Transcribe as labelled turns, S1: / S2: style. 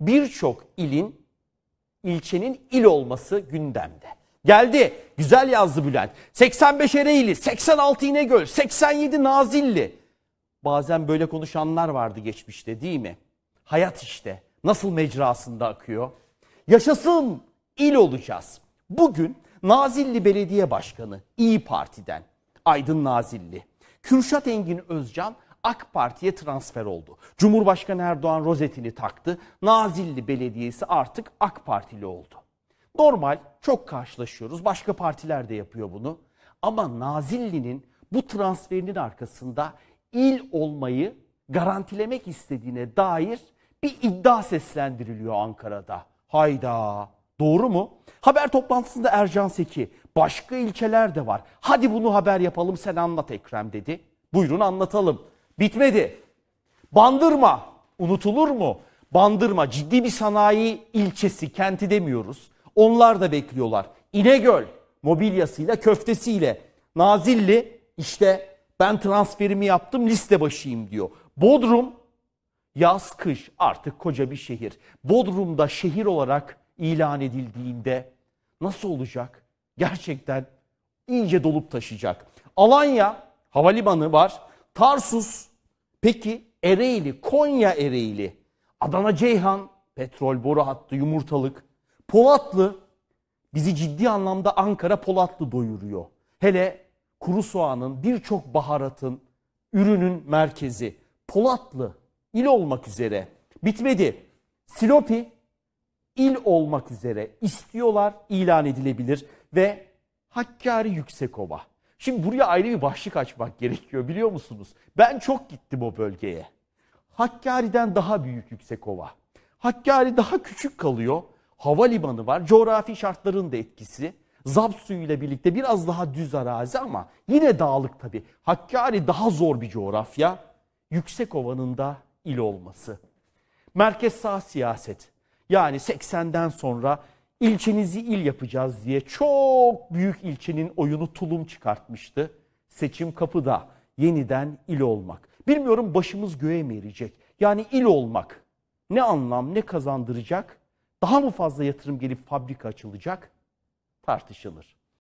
S1: birçok ilin, ilçenin il olması gündemde. Geldi. Güzel yazdı Bülent. 85 Ereğli, 86 İnegöl, 87 Nazilli. Bazen böyle konuşanlar vardı geçmişte değil mi? Hayat işte. Nasıl mecrasında akıyor? Yaşasın il olacağız. Bugün Nazilli Belediye Başkanı İyi Parti'den Aydın Nazilli, Kürşat Engin Özcan AK Parti'ye transfer oldu. Cumhurbaşkanı Erdoğan rozetini taktı. Nazilli Belediyesi artık AK Partili oldu. Normal, çok karşılaşıyoruz. Başka partiler de yapıyor bunu. Ama Nazilli'nin bu transferinin arkasında il olmayı garantilemek istediğine dair bir iddia seslendiriliyor Ankara'da. Hayda. Doğru mu? Haber toplantısında Ercan Seki başka ilçeler de var. Hadi bunu haber yapalım sen anlat Ekrem dedi. Buyurun anlatalım. Bitmedi. Bandırma unutulur mu? Bandırma ciddi bir sanayi ilçesi, kenti demiyoruz. Onlar da bekliyorlar. İnegöl mobilyasıyla, köftesiyle. Nazilli işte ben transferimi yaptım liste başıyım diyor. Bodrum yaz kış artık koca bir şehir. Bodrum'da şehir olarak ilan edildiğinde nasıl olacak? Gerçekten iyice dolup taşıyacak. Alanya havalimanı var. Tarsus Peki Ereğli, Konya Ereğli, Adana Ceyhan, petrol boru hattı, yumurtalık, Polatlı bizi ciddi anlamda Ankara Polatlı doyuruyor. Hele kuru soğanın, birçok baharatın, ürünün merkezi Polatlı il olmak üzere. Bitmedi. Silopi il olmak üzere istiyorlar ilan edilebilir ve Hakkari Yüksekova Şimdi buraya ayrı bir başlık açmak gerekiyor biliyor musunuz? Ben çok gittim o bölgeye. Hakkari'den daha büyük Yüksekova. Hakkari daha küçük kalıyor. Havalimanı var. Coğrafi şartların da etkisi. Zap suyuyla birlikte biraz daha düz arazi ama yine dağlık tabii. Hakkari daha zor bir coğrafya. Yüksekova'nın da il olması. Merkez sağ siyaset. Yani 80'den sonra ilçenizi il yapacağız diye çok büyük ilçenin oyunu tulum çıkartmıştı. Seçim kapıda yeniden il olmak. Bilmiyorum başımız göğe mi erecek? Yani il olmak ne anlam ne kazandıracak? Daha mı fazla yatırım gelip fabrika açılacak? Tartışılır.